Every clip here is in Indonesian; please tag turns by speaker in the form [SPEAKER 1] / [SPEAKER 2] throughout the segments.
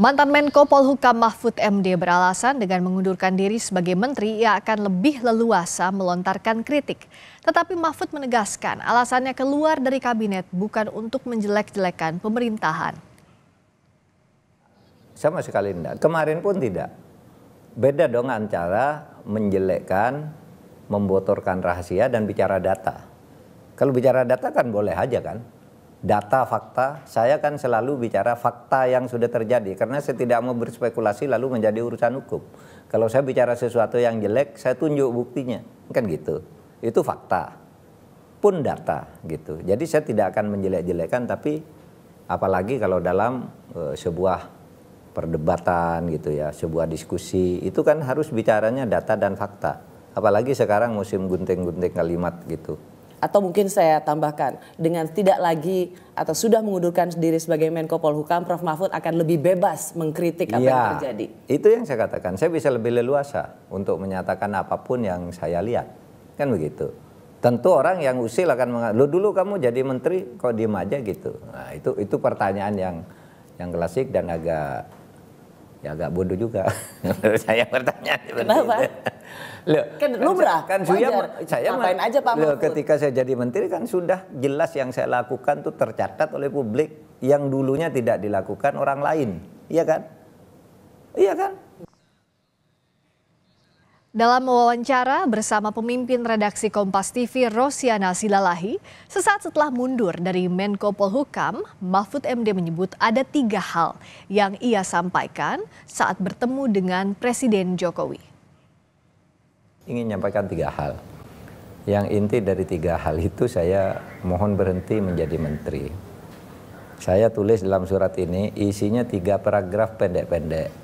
[SPEAKER 1] Mantan Menko Polhukam Mahfud MD beralasan dengan mengundurkan diri sebagai menteri ia akan lebih leluasa melontarkan kritik. Tetapi Mahfud menegaskan alasannya keluar dari kabinet bukan untuk menjelek-jelekan pemerintahan.
[SPEAKER 2] Sama sekali tidak. Kemarin pun tidak. Beda dong antara menjelekkan, membotorkan rahasia dan bicara data. Kalau bicara data kan boleh aja kan data fakta, saya kan selalu bicara fakta yang sudah terjadi karena saya tidak mau berspekulasi lalu menjadi urusan hukum. Kalau saya bicara sesuatu yang jelek, saya tunjuk buktinya. Kan gitu. Itu fakta pun data gitu. Jadi saya tidak akan menjelek-jelekan tapi apalagi kalau dalam e, sebuah perdebatan gitu ya, sebuah diskusi itu kan harus bicaranya data dan fakta. Apalagi sekarang musim gunting-gunting kalimat gitu
[SPEAKER 1] atau mungkin saya tambahkan
[SPEAKER 2] dengan tidak lagi atau sudah mengundurkan diri sebagai Menko Polhukam Prof Mahfud akan lebih
[SPEAKER 1] bebas mengkritik apa ya, yang terjadi.
[SPEAKER 2] Itu yang saya katakan. Saya bisa lebih leluasa untuk menyatakan apapun yang saya lihat. Kan begitu. Tentu orang yang usil akan mengatakan, "Lo dulu kamu jadi menteri kok diem aja gitu." Nah, itu itu pertanyaan yang yang klasik dan agak ya agak bodoh juga menurut saya pertanyaan Kenapa? Loh, kan, kan lu berah, kan saya, saya ngapain aja Pak Loh, ketika saya jadi menteri kan sudah jelas yang saya lakukan tuh tercatat oleh publik yang dulunya tidak dilakukan orang lain. Iya kan?
[SPEAKER 1] Iya kan? Dalam wawancara bersama pemimpin redaksi Kompas TV Rosiana Silalahi, sesaat setelah mundur dari Menko Polhukam, Mahfud MD menyebut ada tiga hal yang ia sampaikan saat bertemu dengan Presiden Jokowi.
[SPEAKER 2] Ingin menyampaikan tiga hal. Yang inti dari tiga hal itu saya mohon berhenti menjadi menteri. Saya tulis dalam surat ini isinya tiga paragraf pendek-pendek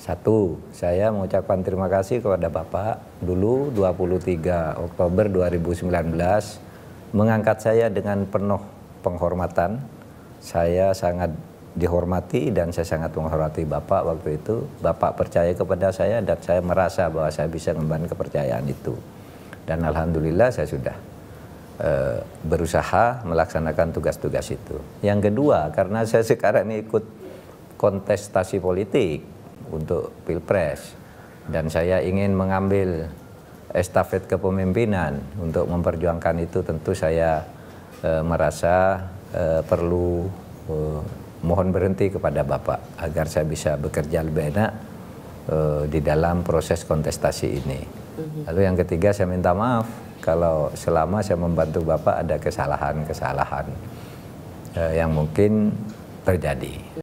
[SPEAKER 2] satu, saya mengucapkan terima kasih kepada Bapak dulu 23 Oktober 2019 mengangkat saya dengan penuh penghormatan. Saya sangat dihormati dan saya sangat menghormati Bapak waktu itu. Bapak percaya kepada saya dan saya merasa bahwa saya bisa mengembangkan kepercayaan itu. Dan Alhamdulillah saya sudah e, berusaha melaksanakan tugas-tugas itu. Yang kedua, karena saya sekarang ini ikut kontestasi politik, untuk pilpres dan saya ingin mengambil estafet kepemimpinan untuk memperjuangkan itu tentu saya e, merasa e, perlu e, mohon berhenti kepada Bapak agar saya bisa bekerja lebih enak e, di dalam proses kontestasi ini. Mhm. Lalu yang ketiga saya minta maaf kalau selama saya membantu Bapak ada
[SPEAKER 1] kesalahan-kesalahan e, yang mungkin terjadi.